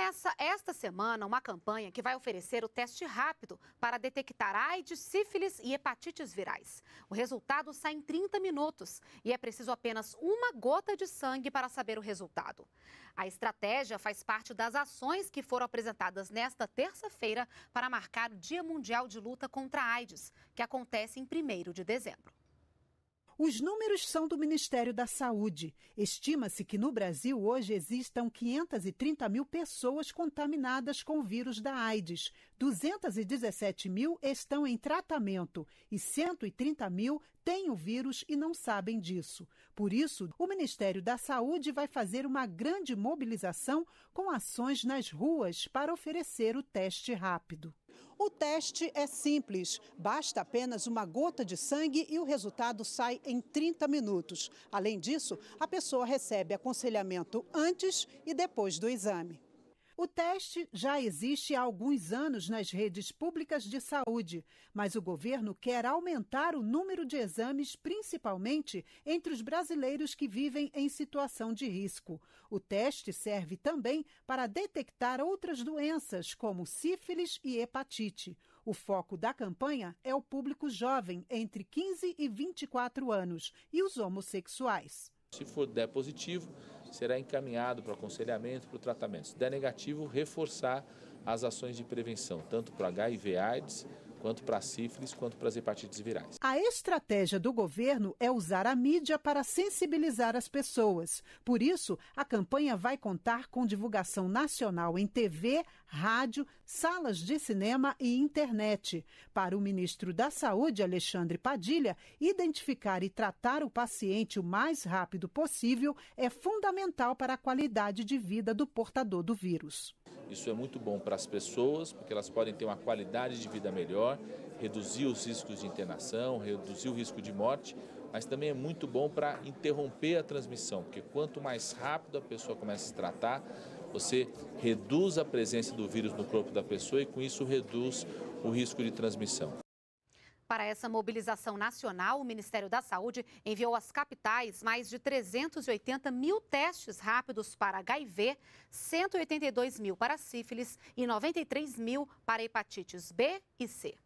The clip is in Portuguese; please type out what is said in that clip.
Começa esta semana uma campanha que vai oferecer o teste rápido para detectar AIDS, sífilis e hepatites virais. O resultado sai em 30 minutos e é preciso apenas uma gota de sangue para saber o resultado. A estratégia faz parte das ações que foram apresentadas nesta terça-feira para marcar o Dia Mundial de Luta contra a AIDS, que acontece em 1 de dezembro. Os números são do Ministério da Saúde. Estima-se que no Brasil hoje existam 530 mil pessoas contaminadas com o vírus da AIDS. 217 mil estão em tratamento e 130 mil têm o vírus e não sabem disso. Por isso, o Ministério da Saúde vai fazer uma grande mobilização com ações nas ruas para oferecer o teste rápido. O teste é simples, basta apenas uma gota de sangue e o resultado sai em 30 minutos. Além disso, a pessoa recebe aconselhamento antes e depois do exame. O teste já existe há alguns anos nas redes públicas de saúde, mas o governo quer aumentar o número de exames, principalmente entre os brasileiros que vivem em situação de risco. O teste serve também para detectar outras doenças, como sífilis e hepatite. O foco da campanha é o público jovem, entre 15 e 24 anos, e os homossexuais. Se for der positivo, será encaminhado para aconselhamento, para o tratamento. Se der negativo, reforçar as ações de prevenção, tanto para HIV-AIDS quanto para sífilis, quanto para as hepatites virais. A estratégia do governo é usar a mídia para sensibilizar as pessoas. Por isso, a campanha vai contar com divulgação nacional em TV, rádio, salas de cinema e internet. Para o ministro da Saúde, Alexandre Padilha, identificar e tratar o paciente o mais rápido possível é fundamental para a qualidade de vida do portador do vírus. Isso é muito bom para as pessoas, porque elas podem ter uma qualidade de vida melhor, reduzir os riscos de internação, reduzir o risco de morte, mas também é muito bom para interromper a transmissão, porque quanto mais rápido a pessoa começa a se tratar, você reduz a presença do vírus no corpo da pessoa e com isso reduz o risco de transmissão. Para essa mobilização nacional, o Ministério da Saúde enviou às capitais mais de 380 mil testes rápidos para HIV, 182 mil para sífilis e 93 mil para hepatites B e C.